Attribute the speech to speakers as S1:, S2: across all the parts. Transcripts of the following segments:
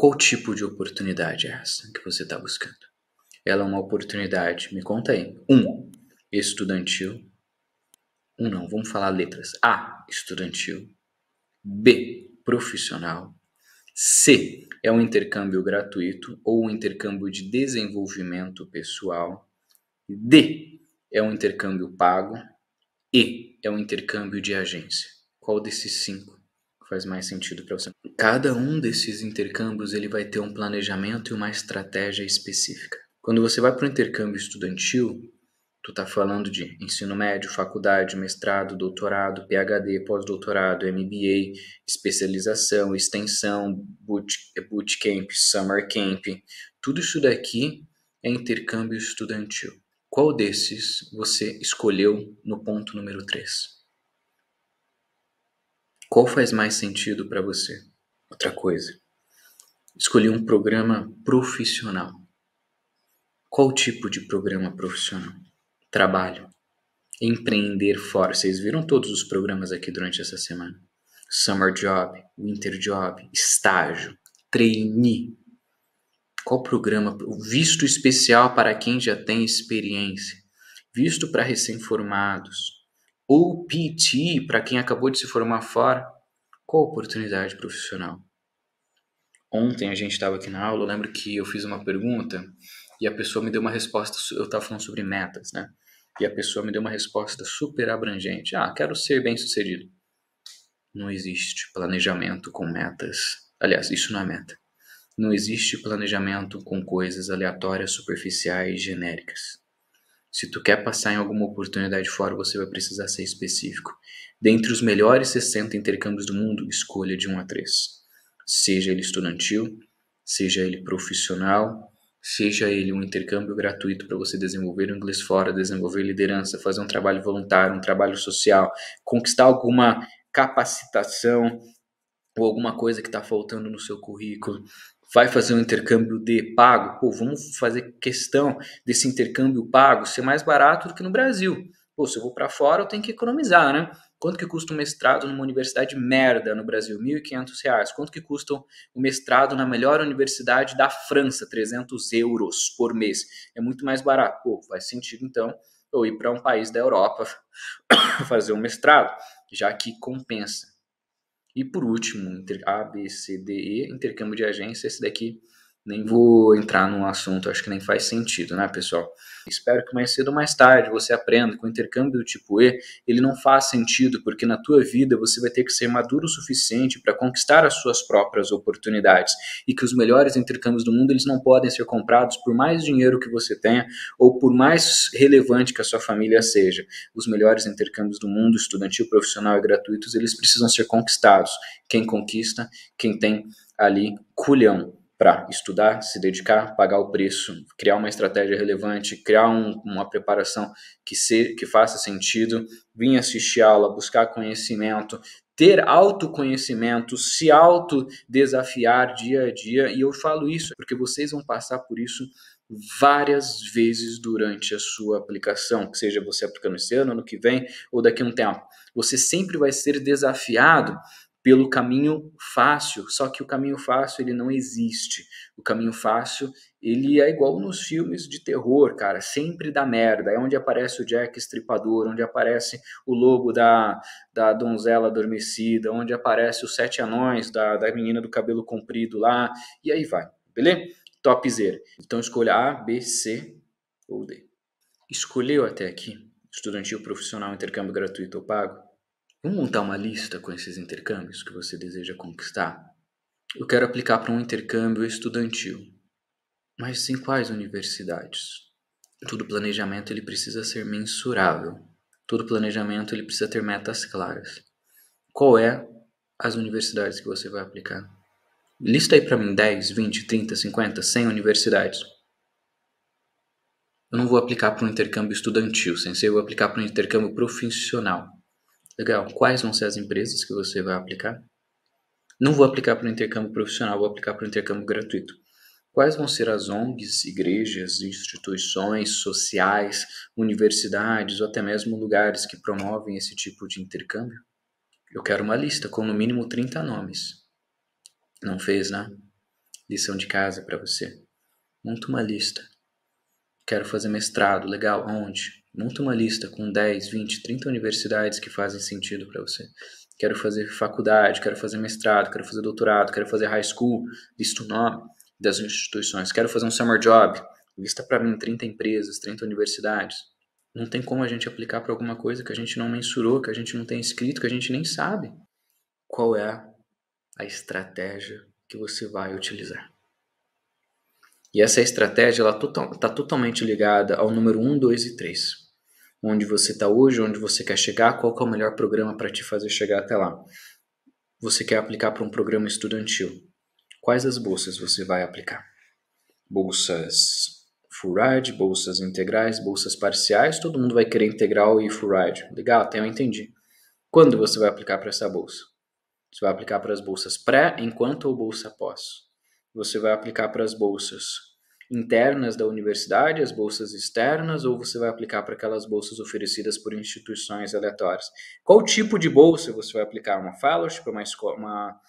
S1: Qual tipo de oportunidade é essa que você está buscando? Ela é uma oportunidade, me conta aí. Um, estudantil. Um não, vamos falar letras. A, estudantil. B, profissional. C, é um intercâmbio gratuito ou um intercâmbio de desenvolvimento pessoal. D, é um intercâmbio pago. E, é um intercâmbio de agência. Qual desses cinco faz mais sentido para você. Cada um desses intercâmbios ele vai ter um planejamento e uma estratégia específica. Quando você vai para o intercâmbio estudantil, tu tá falando de ensino médio, faculdade, mestrado, doutorado, PhD, pós-doutorado, MBA, especialização, extensão, boot, bootcamp, summer camp, tudo isso daqui é intercâmbio estudantil. Qual desses você escolheu no ponto número 3? Qual faz mais sentido para você? Outra coisa. Escolhi um programa profissional. Qual tipo de programa profissional? Trabalho. Empreender fora. Vocês viram todos os programas aqui durante essa semana? Summer Job, Winter Job, Estágio, Trainee. Qual programa? Visto especial para quem já tem experiência. Visto para recém-formados ou PT para quem acabou de se formar fora. Qual oportunidade profissional? Ontem a gente estava aqui na aula, eu lembro que eu fiz uma pergunta e a pessoa me deu uma resposta, eu estava falando sobre metas, né? E a pessoa me deu uma resposta super abrangente. Ah, quero ser bem-sucedido. Não existe planejamento com metas. Aliás, isso não é meta. Não existe planejamento com coisas aleatórias, superficiais, genéricas. Se tu quer passar em alguma oportunidade fora, você vai precisar ser específico. Dentre os melhores 60 intercâmbios do mundo, escolha de 1 a 3. Seja ele estudantil, seja ele profissional, seja ele um intercâmbio gratuito para você desenvolver o inglês fora, desenvolver liderança, fazer um trabalho voluntário, um trabalho social, conquistar alguma capacitação ou alguma coisa que está faltando no seu currículo, vai fazer um intercâmbio de pago, pô, vamos fazer questão desse intercâmbio pago ser mais barato do que no Brasil. Pô, se eu vou para fora, eu tenho que economizar, né? Quanto que custa um mestrado numa universidade merda no Brasil? R$ 1.500. Quanto que custa um mestrado na melhor universidade da França? 300 euros por mês. É muito mais barato. Pô, faz sentido, então, eu ir para um país da Europa fazer um mestrado, já que compensa. E por último, A, B, C, D, E, intercâmbio de agência. Esse daqui nem vou entrar num assunto, acho que nem faz sentido, né, pessoal? Espero que mais cedo ou mais tarde você aprenda que o intercâmbio do tipo E, ele não faz sentido, porque na tua vida você vai ter que ser maduro o suficiente para conquistar as suas próprias oportunidades, e que os melhores intercâmbios do mundo, eles não podem ser comprados por mais dinheiro que você tenha ou por mais relevante que a sua família seja. Os melhores intercâmbios do mundo, estudantil, profissional e gratuitos, eles precisam ser conquistados. Quem conquista, quem tem ali culhão para estudar, se dedicar, pagar o preço, criar uma estratégia relevante, criar um, uma preparação que, se, que faça sentido, vir assistir aula, buscar conhecimento, ter autoconhecimento, se autodesafiar dia a dia. E eu falo isso porque vocês vão passar por isso várias vezes durante a sua aplicação, que seja você aplicando esse ano, ano que vem ou daqui a um tempo. Você sempre vai ser desafiado pelo caminho fácil, só que o caminho fácil ele não existe. O caminho fácil ele é igual nos filmes de terror, cara, sempre dá merda. É onde aparece o Jack Estripador, onde aparece o lobo da, da donzela adormecida, onde aparece os sete anões da, da menina do cabelo comprido lá, e aí vai, beleza? zero. Então escolha A, B, C ou D. Escolheu até aqui, estudantil profissional, intercâmbio gratuito ou pago? Vamos montar uma lista com esses intercâmbios que você deseja conquistar? Eu quero aplicar para um intercâmbio estudantil. Mas em quais universidades? Todo planejamento ele precisa ser mensurável. Todo planejamento ele precisa ter metas claras. Qual é as universidades que você vai aplicar? Lista aí para mim 10, 20, 30, 50, 100 universidades. Eu não vou aplicar para um intercâmbio estudantil, ser eu vou aplicar para um intercâmbio profissional. Legal. Quais vão ser as empresas que você vai aplicar? Não vou aplicar para o intercâmbio profissional, vou aplicar para o intercâmbio gratuito. Quais vão ser as ONGs, igrejas, instituições sociais, universidades ou até mesmo lugares que promovem esse tipo de intercâmbio? Eu quero uma lista com no mínimo 30 nomes. Não fez, né? Lição de casa para você. Monta uma lista. Quero fazer mestrado, legal, onde? Monta uma lista com 10, 20, 30 universidades que fazem sentido para você. Quero fazer faculdade, quero fazer mestrado, quero fazer doutorado, quero fazer high school, lista o nome das instituições. Quero fazer um summer job, lista para mim 30 empresas, 30 universidades. Não tem como a gente aplicar para alguma coisa que a gente não mensurou, que a gente não tem escrito, que a gente nem sabe qual é a estratégia que você vai utilizar. E essa estratégia está total, tá totalmente ligada ao número 1, 2 e 3 onde você está hoje, onde você quer chegar, qual que é o melhor programa para te fazer chegar até lá. Você quer aplicar para um programa estudantil. Quais as bolsas você vai aplicar? Bolsas Full bolsas integrais, bolsas parciais, todo mundo vai querer integral e Full Legal, até eu entendi. Quando você vai aplicar para essa bolsa? Você vai aplicar para as bolsas pré, enquanto ou bolsa pós? Você vai aplicar para as bolsas internas da universidade, as bolsas externas, ou você vai aplicar para aquelas bolsas oferecidas por instituições aleatórias? Qual tipo de bolsa você vai aplicar? Uma fellowship, uma, uma,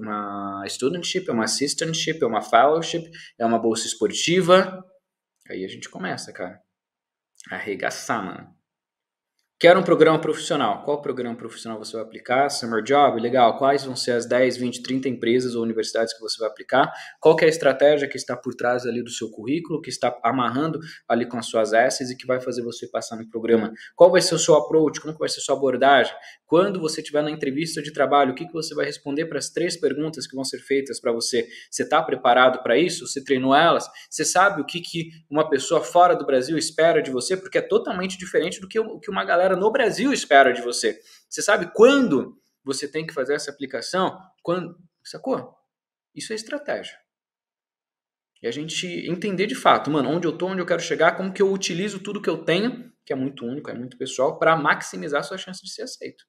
S1: uma studentship, uma assistantship, uma fellowship, é uma bolsa esportiva? Aí a gente começa, cara. Arregaçar, mano. Quero um programa profissional. Qual programa profissional você vai aplicar? Summer Job? Legal. Quais vão ser as 10, 20, 30 empresas ou universidades que você vai aplicar? Qual é a estratégia que está por trás ali do seu currículo, que está amarrando ali com as suas assets e que vai fazer você passar no programa? Qual vai ser o seu approach? Como vai ser a sua abordagem? Quando você estiver na entrevista de trabalho, o que, que você vai responder para as três perguntas que vão ser feitas para você? Você está preparado para isso? Você treinou elas? Você sabe o que, que uma pessoa fora do Brasil espera de você? Porque é totalmente diferente do que, o que uma galera no Brasil espera de você. Você sabe quando você tem que fazer essa aplicação? Quando, sacou? Isso é estratégia. E a gente entender de fato, mano, onde eu tô, onde eu quero chegar, como que eu utilizo tudo que eu tenho, que é muito único, é muito pessoal, para maximizar a sua chance de ser aceito.